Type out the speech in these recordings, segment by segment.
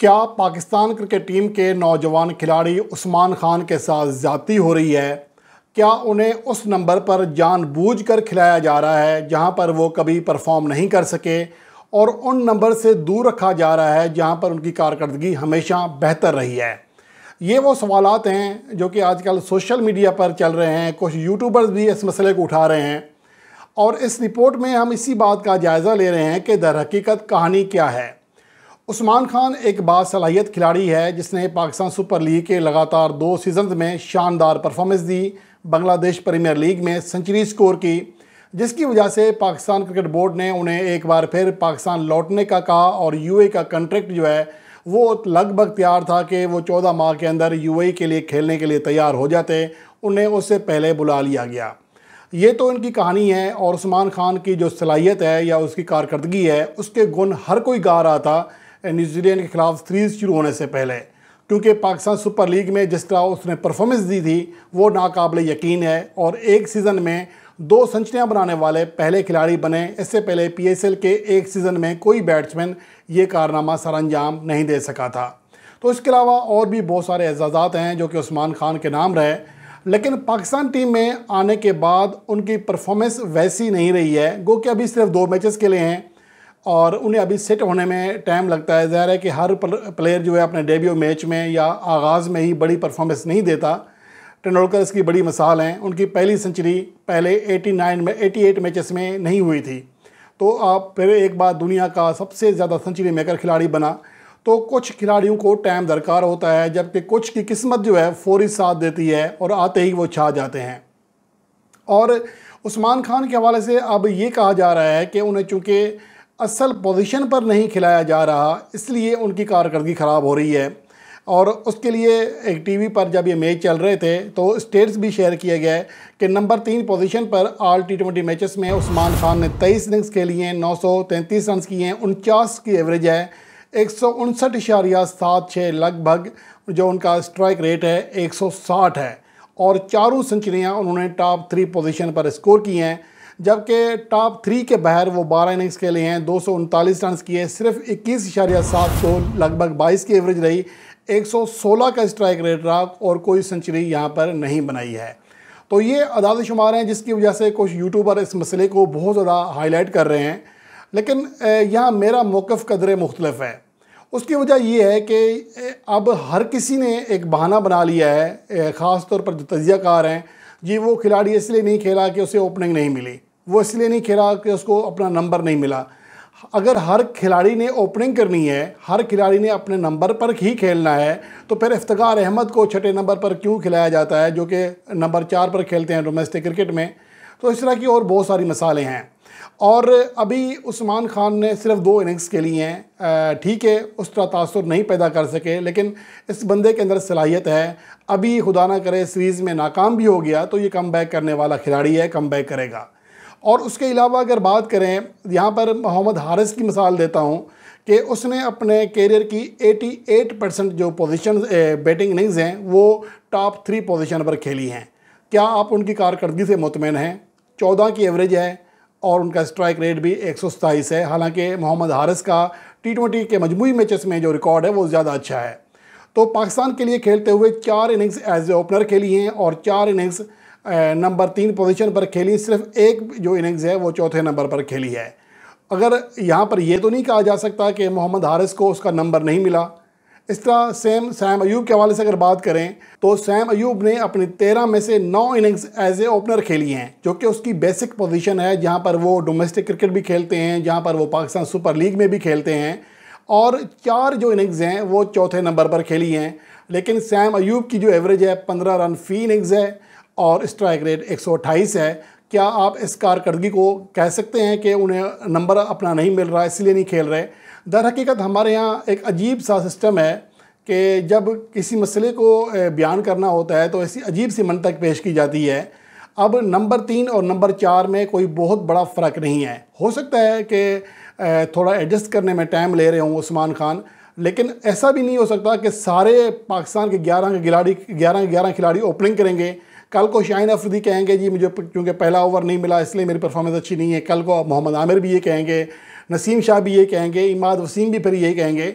क्या Pakistan cricket team के नौजवान खिलाड़ी उस्मान खान के साथ ज़्यादी हो रही है क्या उन्हें उस नंबर पर जानबूझकर खिलाया जा रहा है जहां पर वो कभी परफॉर्म नहीं कर सके और उन नंबर से दूर रखा जा रहा है जहां पर उनकी कारकर्दगी हमेशा बेहतर रही है ये वो सवाल हैं जो कि आजकल सोशल मीडिया पर चल रहे हैं कुछ यूट्यूबर्स भी इस मसले को उठा रहे हैं और इस रिपोर्ट में हम इसी बात का जायज़ा ले रहे हैं कि दर हकीकत कहानी क्या है उस्मान खान एक बासलाहियत खिलाड़ी है जिसने पाकिस्तान सुपर लीग के लगातार दो सीजन में शानदार परफॉर्मेंस दी बांग्लादेश प्रीमियर लीग में सेंचुरी स्कोर की जिसकी वजह से पाकिस्तान क्रिकेट बोर्ड ने उन्हें एक बार फिर पाकिस्तान लौटने का कहा और यूए का कंट्रैक्ट जो है वो लगभग तैयार था कि वो चौदह माह के अंदर यू के लिए खेलने के लिए तैयार हो जाते उन्हें उससे पहले बुला लिया गया ये तो इनकी कहानी है और उस्मान खान की जो सलाहियत है या उसकी कारकर्दगी है उसके गुण हर कोई गा रहा था न्यूजीलैंड के खिलाफ सीरीज शुरू होने से पहले क्योंकि पाकिस्तान सुपर लीग में जिस तरह उसने परफॉर्मेंस दी थी वो नाकबले यकीन है और एक सीज़न में दो सेंचुरियाँ बनाने वाले पहले खिलाड़ी बने इससे पहले पीएसएल के एक सीज़न में कोई बैट्समैन ये कारनामा सरंजाम नहीं दे सका था तो इसके अलावा और भी बहुत सारे एजाज़ात हैं जो कि उस्मान खान के नाम रहे लेकिन पाकिस्तान टीम में आने के बाद उनकी परफॉर्मेंस वैसी नहीं रही है गो कि अभी सिर्फ दो मैचेस के लिए हैं और उन्हें अभी सेट होने में टाइम लगता है ज़ाहिर है कि हर प्लेयर जो है अपने डेब्यू मैच में या आगाज़ में ही बड़ी परफॉर्मेंस नहीं देता टेंडुलकर इसकी बड़ी मिसाल हैं उनकी पहली सेंचुरी पहले 89 में 88 मैचेस में नहीं हुई थी तो आप फिर एक बार दुनिया का सबसे ज़्यादा सेंचुरी मेकर खिलाड़ी बना तो कुछ खिलाड़ियों को टाइम दरकार होता है जबकि कुछ की किस्मत जो है फौरी साथ देती है और आते ही वो छा जाते हैं और उस्मान खान के हवाले से अब ये कहा जा रहा है कि उन्हें चूँकि असल पोजीशन पर नहीं खिलाया जा रहा इसलिए उनकी कारकर्दगी ख़राब हो रही है और उसके लिए एक टीवी पर जब ये मैच चल रहे थे तो स्टेट्स भी शेयर किए गए कि नंबर तीन पोजीशन पर आल टी ट्वेंटी मैचेस में उस्मान खान ने तेईस इनिंग्स खेली हैं नौ सौ तैंतीस रन किए हैं उनचास की एवरेज है एक सौ उनसठ इशारिया सात छः लगभग जो उनका स्ट्राइक रेट है एक सौ साठ है और चारों सेंचुरियाँ उन्होंने टॉप थ्री पोजीशन पर स्कोर की हैं जबकि टॉप थ्री के बाहर वो बारह इनिंग्स खेले हैं दो सौ उनतालीस रन किए सिर्फ इक्कीस इशारिया सात सौ लगभग बाईस की एवरेज रही एक सौ सोलह का स्ट्राइक रेट रहा और कोई सेंचुरी यहाँ पर नहीं बनाई है तो ये अदाद शुमार हैं जिसकी वजह से कुछ यूट्यूबर इस मसले को बहुत ज़्यादा हाईलाइट कर रहे हैं लेकिन यहाँ मेरा मौक़ कदर मुख्तलफ है उसकी वजह यह है कि अब हर किसी ने एक बहाना बना लिया है ख़ास तौर पर जो तजिया कार हैं जी वो खिलाड़ी इसलिए नहीं खेला कि उसे ओपनिंग नहीं मिली वो इसलिए नहीं खेला कि उसको अपना नंबर नहीं मिला अगर हर खिलाड़ी ने ओपनिंग करनी है हर खिलाड़ी ने अपने नंबर पर ही खेलना है तो फिर इफ्तार अहमद को छठे नंबर पर क्यों खिलाया जाता है जो कि नंबर चार पर खेलते हैं डोमेस्टिक क्रिकेट में तो इस तरह की और बहुत सारी मिसालें हैं और अभी उस्मान खान ने सिर्फ दो इनिंग्स खेली हैं ठीक है उस तरह तासर नहीं पैदा कर सके लेकिन इस बंदे के अंदर सलाहियत है अभी खुदा ना करे सीरीज़ में नाकाम भी हो गया तो ये कम बैक करने वाला खिलाड़ी है कम बैक करेगा और उसके अलावा अगर बात करें यहाँ पर मोहम्मद हारिस की मिसाल देता हूँ कि उसने अपने कैरियर की 88 परसेंट जो पोजीशन बैटिंग इनिंग्स हैं वो टॉप थ्री पोजीशन पर खेली हैं क्या आप उनकी कारकर्दगी से मुतमिन हैं चौदह की एवरेज है और उनका स्ट्राइक रेट भी एक है हालांकि मोहम्मद हारिस का टी ट्वेंटी के मजमू मैचेस में जो रिकॉर्ड है वो ज़्यादा अच्छा है तो पाकिस्तान के लिए खेलते हुए चार इनिंग्स एज ए ओपनर खेली हैं और चार इनिंग्स नंबर तीन पोजीशन पर खेली सिर्फ एक जो इनिंग्स है वो चौथे नंबर पर खेली है अगर यहाँ पर यह तो नहीं कहा जा सकता कि मोहम्मद हारिस को उसका नंबर नहीं मिला इस तरह सेम सैम अयूब के हवाले से अगर बात करें तो सैम अयूब ने अपनी तेरह में से नौ इनिंग्स एज ए ओपनर खेली हैं जो कि उसकी बेसिक पोजीशन है जहाँ पर वो डोमेस्टिक क्रिकेट भी खेलते हैं जहाँ पर वो पाकिस्तान सुपर लीग में भी खेलते हैं और चार जो इनिंग्स हैं वो चौथे नंबर पर खेली हैं लेकिन सैम अयूब की जो एवरेज है पंद्रह रन फी इनिंग्स है और स्ट्राइक रेट एक है क्या आप इस कारकर्दगी को कह सकते हैं कि उन्हें नंबर अपना नहीं मिल रहा इसलिए नहीं खेल रहे दर हकीकत हमारे यहाँ एक अजीब सा सिस्टम है कि जब किसी मसले को बयान करना होता है तो ऐसी अजीब सी मनतक पेश की जाती है अब नंबर तीन और नंबर चार में कोई बहुत बड़ा फ़र्क नहीं है हो सकता है कि थोड़ा एडजस्ट करने में टाइम ले रहे हों उस्मान खान लेकिन ऐसा भी नहीं हो सकता कि सारे पाकिस्तान के ग्यारह के खिलाड़ी ग्यारह के ग्यारह खिलाड़ी ओपनिंग करेंगे कल को शाहन अफरीदी कहेंगे जी मुझे क्योंकि पहला ओवर नहीं मिला इसलिए मेरी परफॉर्मेंस अच्छी नहीं है कल को मोहम्मद आमिर भी ये कहेंगे नसीम शाह भी ये कहेंगे इमाद वसीम भी फिर यही कहेंगे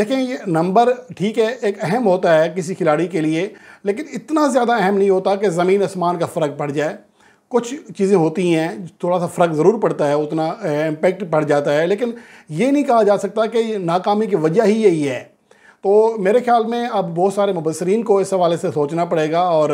देखें ये नंबर ठीक है एक अहम होता है किसी खिलाड़ी के लिए लेकिन इतना ज़्यादा अहम नहीं होता कि ज़मीन आसमान का फ़र्क पड़ जाए कुछ चीज़ें होती हैं थोड़ा सा फ़र्क ज़रूर पड़ता है उतना इम्पेक्ट पड़ जाता है लेकिन ये नहीं कहा जा सकता कि नाकामी की वजह ही यही है तो मेरे ख्याल में अब बहुत सारे मुबसरीन को इस हवाले से सोचना पड़ेगा और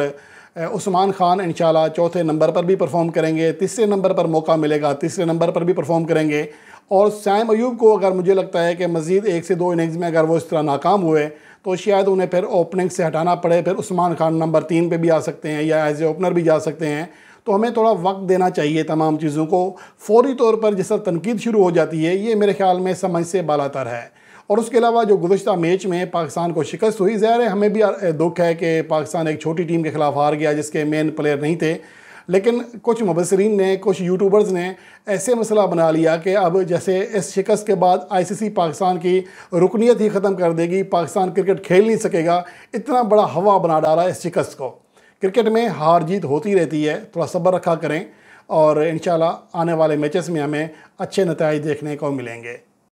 उस्मान ख़ान इन चौथे नंबर पर भी परफॉर्म करेंगे तीसरे नंबर पर मौका मिलेगा तीसरे नंबर पर भी परफॉर्म करेंगे और सैम अयूब को अगर मुझे लगता है कि मज़ीद एक से दो इनिंग्स में अगर वो इस तरह नाकाम हुए तो शायद उन्हें फिर ओपनिंग से हटाना पड़े फिर उस्मान खान नंबर तीन पे भी आ सकते हैं या एज ए ओपनर भी जा सकते हैं तो हमें थोड़ा वक्त देना चाहिए तमाम चीज़ों को फौरी तौर पर जिस तरह तनकीद शुरू हो जाती है ये मेरे ख्याल में समझ से बालातर है और उसके अलावा जो गुजशत मैच में पाकिस्तान को शिकस्त हुई ज़ाहिर है हमें भी दुख है कि पाकिस्तान एक छोटी टीम के खिलाफ हार गया जिसके मेन प्लेयर नहीं थे लेकिन कुछ मुबसरीन ने कुछ यूट्यूबर्स ने ऐसे मसला बना लिया कि अब जैसे इस शिकस्त के बाद आईसीसी पाकिस्तान की रुकनीत ही ख़त्म कर देगी पाकिस्तान क्रिकेट खेल नहीं सकेगा इतना बड़ा हवा बना डाला इस शिकस्त को क्रिकेट में हार जीत होती रहती है थोड़ा सब्र रखा करें और इन आने वाले मैचेस में हमें अच्छे नतज देखने को मिलेंगे